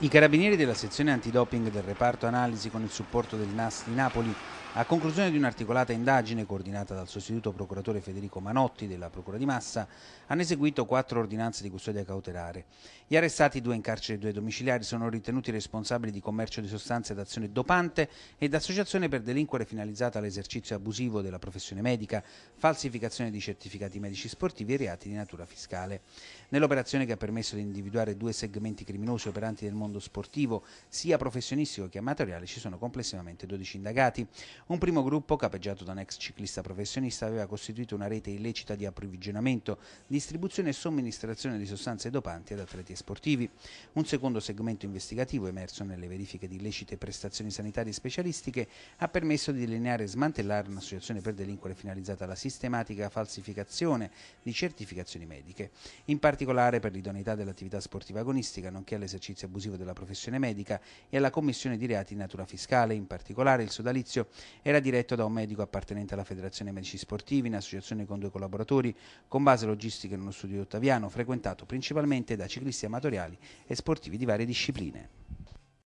I carabinieri della sezione antidoping del reparto analisi con il supporto del NAS di Napoli, a conclusione di un'articolata indagine coordinata dal sostituto procuratore Federico Manotti della Procura di Massa, hanno eseguito quattro ordinanze di custodia cautelare. Gli arrestati, due in carcere e due domiciliari, sono ritenuti responsabili di commercio di sostanze d'azione dopante ed associazione per delinquere finalizzata all'esercizio abusivo della professione medica, falsificazione di certificati medici sportivi e reati di natura fiscale. Nell'operazione che ha permesso di individuare due segmenti criminosi operanti nel mondo mondo sportivo, sia professionistico che amatoriale, ci sono complessivamente 12 indagati. Un primo gruppo, capeggiato da un ex ciclista professionista, aveva costituito una rete illecita di approvvigionamento, distribuzione e somministrazione di sostanze dopanti ad atleti e sportivi. Un secondo segmento investigativo, emerso nelle verifiche di illecite prestazioni sanitarie specialistiche, ha permesso di delineare e smantellare un'associazione per delinquere finalizzata alla sistematica falsificazione di certificazioni mediche, in particolare per l'idoneità dell'attività sportiva agonistica, nonché all'esercizio abusivo della professione medica e alla commissione di reati di natura fiscale. In particolare il sodalizio era diretto da un medico appartenente alla Federazione Medici Sportivi in associazione con due collaboratori, con base logistica in uno studio di Ottaviano, frequentato principalmente da ciclisti amatoriali e sportivi di varie discipline.